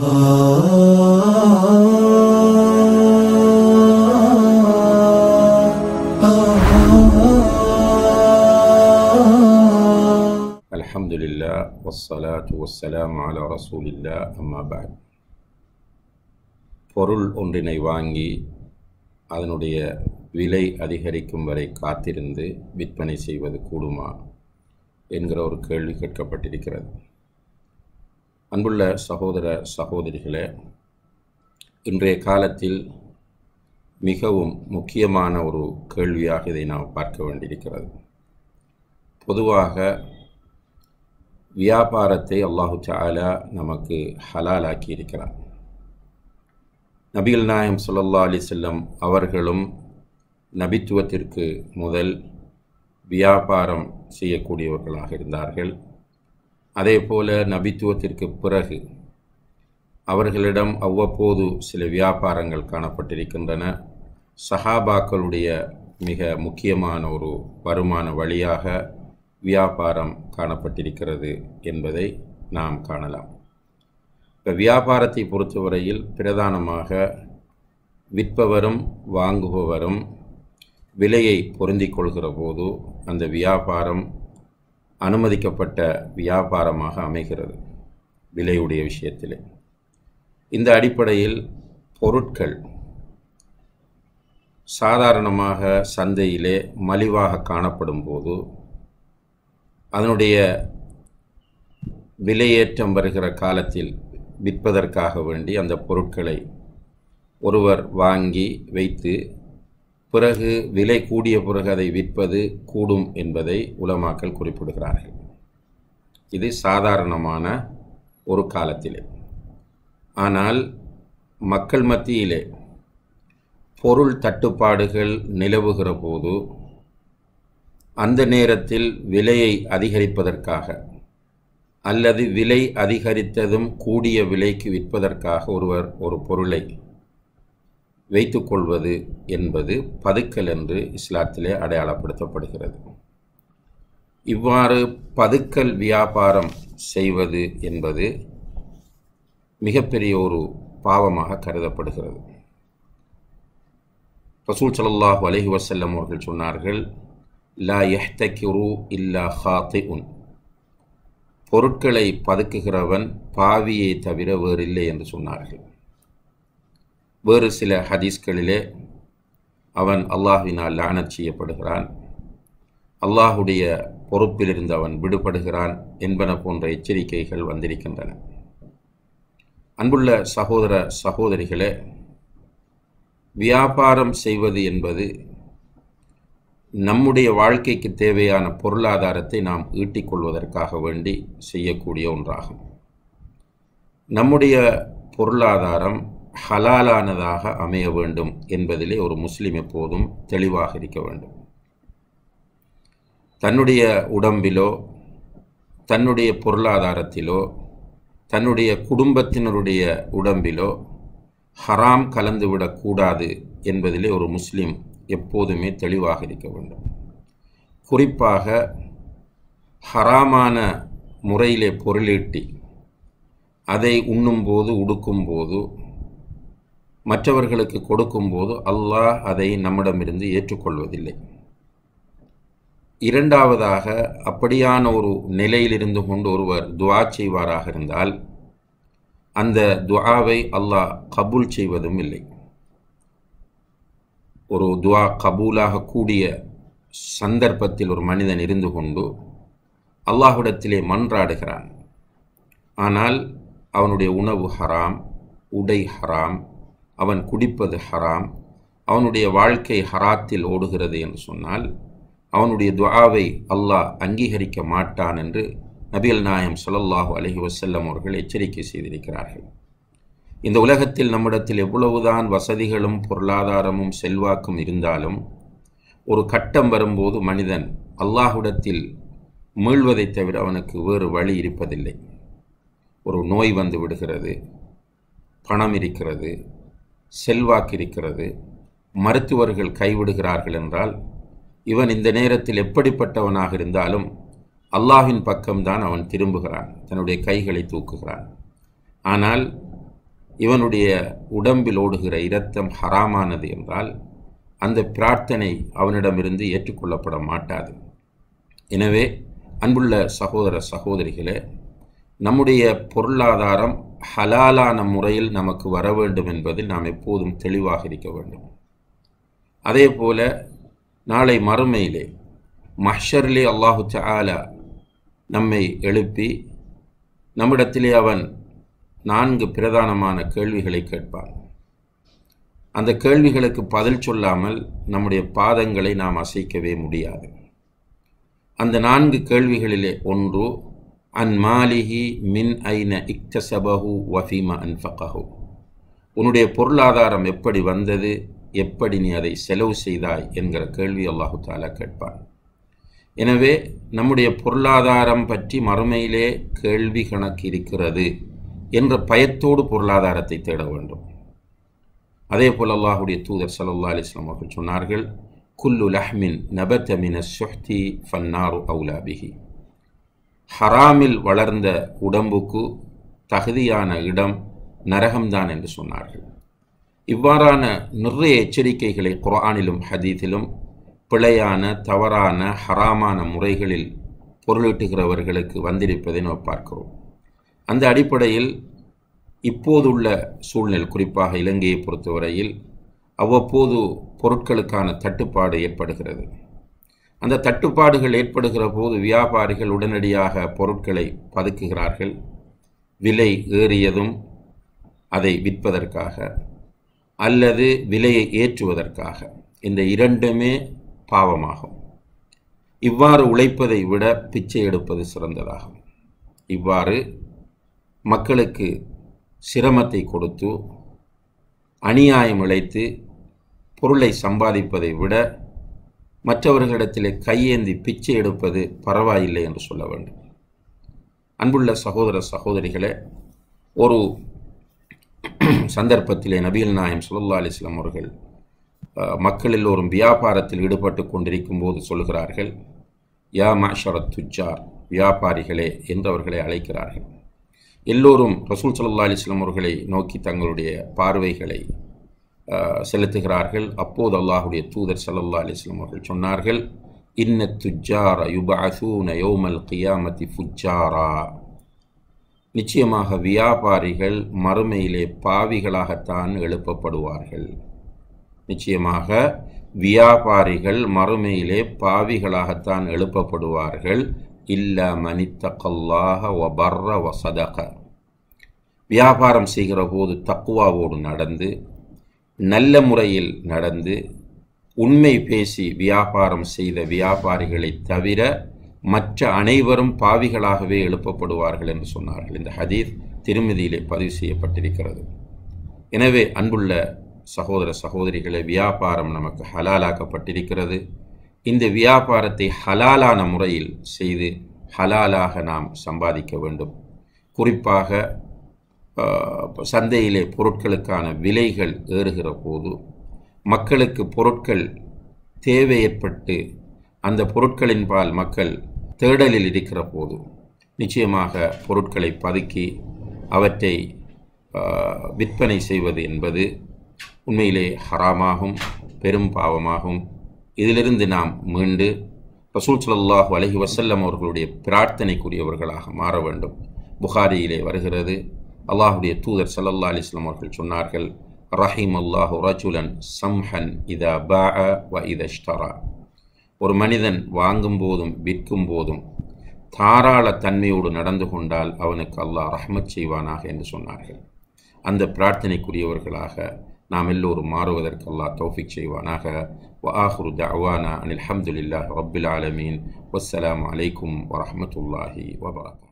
பொருள் ஒன்றினை வாங்கி அதனுடைய விலை அதிகரிக்கும் வரை காத்திருந்து விற்பனை செய்வது கூடுமா என்கிற ஒரு கேள்வி கேட்கப்பட்டிருக்கிறது அன்புள்ள சகோதர சகோதரிகளே இன்றைய காலத்தில் மிகவும் முக்கியமான ஒரு கேள்வியாக இதை நாம் பார்க்க வேண்டியிருக்கிறது பொதுவாக வியாபாரத்தை அல்லாஹு சாலா நமக்கு ஹலாலாக்கி இருக்கிறார் நபிகள் நாயம் சுல்லா அலி செல்லம் அவர்களும் நபித்துவத்திற்கு முதல் வியாபாரம் செய்யக்கூடியவர்களாக இருந்தார்கள் அதே போல நபித்துவத்திற்கு பிறகு அவர்களிடம் அவ்வப்போது சில வியாபாரங்கள் காணப்பட்டிருக்கின்றன சஹாபாக்களுடைய மிக முக்கியமான ஒரு வருமான வழியாக வியாபாரம் காணப்பட்டிருக்கிறது என்பதை நாம் காணலாம் இப்போ வியாபாரத்தை பொறுத்தவரையில் பிரதானமாக விற்பவரும் வாங்குபவரும் விலையை பொருந்திக் கொள்கிற போது அந்த வியாபாரம் அனுமதிக்கப்பட்ட வியாபாரமாக அமைகிறது விலையுடைய விஷயத்திலே இந்த அடிப்படையில் பொருட்கள் சாதாரணமாக சந்தையிலே மலிவாக காணப்படும் போது அதனுடைய விலையேற்றம் வருகிற காலத்தில் விற்பதற்காக வேண்டி அந்த பொருட்களை ஒருவர் வாங்கி வைத்து பிறகு விலை கூடிய பிறகு அதை விற்பது கூடும் என்பதை உலமாக்கல் குறிப்பிடுகிறார்கள் இது சாதாரணமான ஒரு காலத்திலே ஆனால் மக்கள் மத்தியிலே பொருள் தட்டுப்பாடுகள் நிலவுகிற போது அந்த நேரத்தில் விலையை அதிகரிப்பதற்காக அல்லது விலை அதிகரித்ததும் கூடிய விலைக்கு விற்பதற்காக ஒருவர் ஒரு பொருளை வைத்துக்கொள்வது என்பது பதுக்கல் என்று இஸ்லாத்திலே அடையாளப்படுத்தப்படுகிறது இவ்வாறு பதுக்கல் வியாபாரம் செய்வது என்பது மிகப்பெரிய ஒரு பாவமாக கருதப்படுகிறது ரசூல் சலல்லாஹ் வலைஹி வசல்லம் அவர்கள் சொன்னார்கள் லா எஹ்தகிரு இல்லா ஹாத்தி உன் பொருட்களை பதுக்குகிறவன் பாவியை தவிர வேறில்லை என்று சொன்னார்கள் வேறு சில ஹதீஸ்களிலே அவன் அல்லாஹினால் லானச் செய்யப்படுகிறான் அல்லாஹுடைய பொறுப்பிலிருந்து அவன் விடுபடுகிறான் என்பன போன்ற எச்சரிக்கைகள் வந்திருக்கின்றன அன்புள்ள சகோதர சகோதரிகளே வியாபாரம் செய்வது என்பது நம்முடைய வாழ்க்கைக்கு தேவையான பொருளாதாரத்தை நாம் ஈட்டிக்கொள்வதற்காக வேண்டி செய்யக்கூடிய ஒன்றாகும் நம்முடைய பொருளாதாரம் ஹலாலானதாக அமைய வேண்டும் என்பதிலே ஒரு முஸ்லீம் எப்போதும் தெளிவாக இருக்க வேண்டும் தன்னுடைய உடம்பிலோ தன்னுடைய பொருளாதாரத்திலோ தன்னுடைய குடும்பத்தினருடைய உடம்பிலோ ஹராம் கலந்துவிடக்கூடாது என்பதிலே ஒரு முஸ்லீம் எப்போதுமே தெளிவாக இருக்க வேண்டும் குறிப்பாக ஹராமான முறையிலே பொருளீட்டி அதை உண்ணும்போது உடுக்கும்போது மற்றவர்களுக்கு கொடுக்கும்போது அல்லாஹ் அதை நம்மிடமிருந்து ஏற்றுக்கொள்வதில்லை இரண்டாவதாக அப்படியான ஒரு நிலையிலிருந்து கொண்டு ஒருவர் துவா செய்வாராக இருந்தால் அந்த துவாவை அல்லாஹ் கபூல் செய்வதும் இல்லை ஒரு துவா கபூலாக கூடிய சந்தர்ப்பத்தில் ஒரு மனிதன் இருந்து கொண்டு அல்லாஹுடத்திலே மன்றாடுகிறான் ஆனால் அவனுடைய உணவு ஹராம் உடை ஹராம் அவன் குடிப்பது ஹராம் அவனுடைய வாழ்க்கை ஹராத்தில் ஓடுகிறது என்று சொன்னால் அவனுடைய துவாவை அல்லாஹ் அங்கீகரிக்க மாட்டான் என்று நபிகள் நாயம் சொல்லல்லாஹு அலஹி வசல்லம் அவர்கள் எச்சரிக்கை செய்திருக்கிறார்கள் இந்த உலகத்தில் நம்மிடத்தில் எவ்வளவுதான் வசதிகளும் பொருளாதாரமும் செல்வாக்கும் இருந்தாலும் ஒரு கட்டம் வரும்போது மனிதன் அல்லாஹுடத்தில் மீழ்வதைத் தவிர அவனுக்கு வேறு வழி இருப்பதில்லை ஒரு நோய் வந்து விடுகிறது பணம் இருக்கிறது செல்வாக்கு இருக்கிறது மருத்துவர்கள் கைவிடுகிறார்கள் என்றால் இவன் இந்த நேரத்தில் எப்படிப்பட்டவனாக இருந்தாலும் அல்லாஹின் பக்கம்தான் அவன் திரும்புகிறான் தன்னுடைய கைகளை தூக்குகிறான் ஆனால் இவனுடைய உடம்பில் ஓடுகிற இரத்தம் ஹராமானது என்றால் அந்த பிரார்த்தனை அவனிடமிருந்து ஏற்றுக்கொள்ளப்பட மாட்டாது எனவே அன்புள்ள சகோதர சகோதரிகளே நம்முடைய பொருளாதாரம் ஹலாலான முறையில் நமக்கு வர வேண்டும் என்பதில் நாம் எப்போதும் தெளிவாக இருக்க வேண்டும் அதே போல நாளை மறுமையிலே மஹ்ஷர்லே அல்லாஹு சாலா நம்மை எழுப்பி நம்மிடத்திலே அவன் நான்கு பிரதானமான கேள்விகளை கேட்பான் அந்த கேள்விகளுக்கு பதில் சொல்லாமல் நம்முடைய பாதங்களை நாம் அசைக்கவே முடியாது அந்த நான்கு கேள்விகளிலே ஒன்று அன் மாலிஹி மின் ஐன இக்தசபஹு வஃபீமா அன்ஃபகஹு உன்னுடைய பொருளாதாரம் எப்படி வந்தது எப்படி நீ அதை செலவு செய்தாய் என்கிற கேள்வி அல்லாஹு தாலா கேட்பான் எனவே நம்முடைய பொருளாதாரம் பற்றி மறுமையிலே கேள்வி கணக்கு இருக்கிறது என்ற பயத்தோடு பொருளாதாரத்தை தேட வேண்டும் அதே போல் அல்லாஹுடைய தூதர் சல்லா அலிஸ்லாம் அவர்கள் சொன்னார்கள் குல்லு லஹ்மின் நபத்தமின சுஹ்தி ஃபன்னாரு அவுலாபிஹி ஹராமில் வளர்ந்த உடம்புக்கு தகுதியான இடம் நரகம்தான் என்று சொன்னார்கள் இவ்வாறான நிறைய எச்சரிக்கைகளை குரானிலும் ஹதீஸிலும் பிழையான தவறான ஹராமான முறைகளில் பொருளீட்டுகிறவர்களுக்கு வந்திருப்பதை நாம் பார்க்கிறோம் அந்த அடிப்படையில் இப்போதுள்ள சூழ்நிலை குறிப்பாக இலங்கையை பொறுத்தவரையில் அவ்வப்போது பொருட்களுக்கான தட்டுப்பாடு ஏற்படுகிறது அந்த தட்டுப்பாடுகள் ஏற்படுகிற போது வியாபாரிகள் உடனடியாக பொருட்களை பதுக்குகிறார்கள் விலை ஏறியதும் அதை விற்பதற்காக அல்லது விலையை ஏற்றுவதற்காக இந்த இரண்டுமே பாவமாகும் இவ்வாறு உழைப்பதை விட பிச்சை எடுப்பது சிறந்ததாகும் இவ்வாறு மக்களுக்கு சிரமத்தை கொடுத்து அநியாயம் இழைத்து பொருளை சம்பாதிப்பதை விட மற்றவர்களிடத்திலே கையேந்தி பிச்சை எடுப்பது பரவாயில்லை என்று சொல்ல வேண்டும் அன்புள்ள சகோதர சகோதரிகளே ஒரு சந்தர்ப்பத்திலே நபிகள் நாயம் சுல்லா அலிஸ்லாம் அவர்கள் மக்கள் எல்லோரும் வியாபாரத்தில் ஈடுபட்டு கொண்டிருக்கும் போது சொல்கிறார்கள் யா மாஷரத் துஜார் வியாபாரிகளே என்று அவர்களை அழைக்கிறார்கள் எல்லோரும் ரசூல் சல்லா அலிஸ்லாம் அவர்களை நோக்கி தங்களுடைய பார்வைகளை செலுத்துகிறார்கள் அப்போது அல்லாஹுடைய தூதர் சல்லா அலிஸ்லாம் அவர்கள் சொன்னார்கள் இன்ன துஜார யுபாசூன கியாமதி ஃபுஜாரா நிச்சயமாக வியாபாரிகள் மறுமையிலே பாவிகளாகத்தான் எழுப்பப்படுவார்கள் நிச்சயமாக வியாபாரிகள் மறுமையிலே பாவிகளாகத்தான் எழுப்பப்படுவார்கள் இல்ல மனித்தகல்லாக வபர்ர வசதக வியாபாரம் செய்கிற போது தக்குவாவோடு நடந்து நல்ல முறையில் நடந்து உண்மை பேசி வியாபாரம் செய்த வியாபாரிகளை தவிர மற்ற அனைவரும் பாவிகளாகவே எழுப்பப்படுவார்கள் என்று சொன்னார்கள் இந்த ஹதீர் திருமதியிலே பதிவு செய்யப்பட்டிருக்கிறது எனவே அன்புள்ள சகோதர சகோதரிகளை வியாபாரம் நமக்கு ஹலாலாக்கப்பட்டிருக்கிறது இந்த வியாபாரத்தை ஹலாலான முறையில் செய்து ஹலாலாக நாம் சம்பாதிக்க வேண்டும் குறிப்பாக சந்தையிலே பொருட்களுக்கான விலைகள் ஏறுகிற போது மக்களுக்கு பொருட்கள் தேவை ஏற்பட்டு அந்த பொருட்களின்பால் மக்கள் தேடலில் இருக்கிற போது நிச்சயமாக பொருட்களை பதுக்கி அவற்றை விற்பனை செய்வது என்பது உண்மையிலே ஹராமாகும் பெரும் பாவமாகும் இதிலிருந்து நாம் மீண்டு ரசூல் சுல்லாஹு அலஹி வசல்லம் அவர்களுடைய பிரார்த்தனைக்குரியவர்களாக மாற வேண்டும் புகாரியிலே வருகிறது அல்லாஹுடைய தூதர் சல்லல்லா அலிஸ்லாம் அவர்கள் சொன்னார்கள் ரஹீம் அல்லாஹு ரஜுலன் சம்ஹன் இத பா வ இதஷ்டரா ஒரு மனிதன் வாங்கும் போதும் விற்கும் போதும் தாராள தன்மையோடு நடந்து கொண்டால் அவனுக்கு அல்லாஹ் ரஹமத் செய்வானாக என்று சொன்னார்கள் அந்த பிரார்த்தனைக்குரியவர்களாக நாம் எல்லோரும் மாறுவதற்கு அல்லாஹ் தௌஃபிக் செய்வானாக வ ஆஹ்ரு தவானா அனில் அஹமதுல்லா ரபுல் ஆலமீன் வஸ்ஸலாம் அலைக்கும் வரமத்துல்லாஹி வபரகா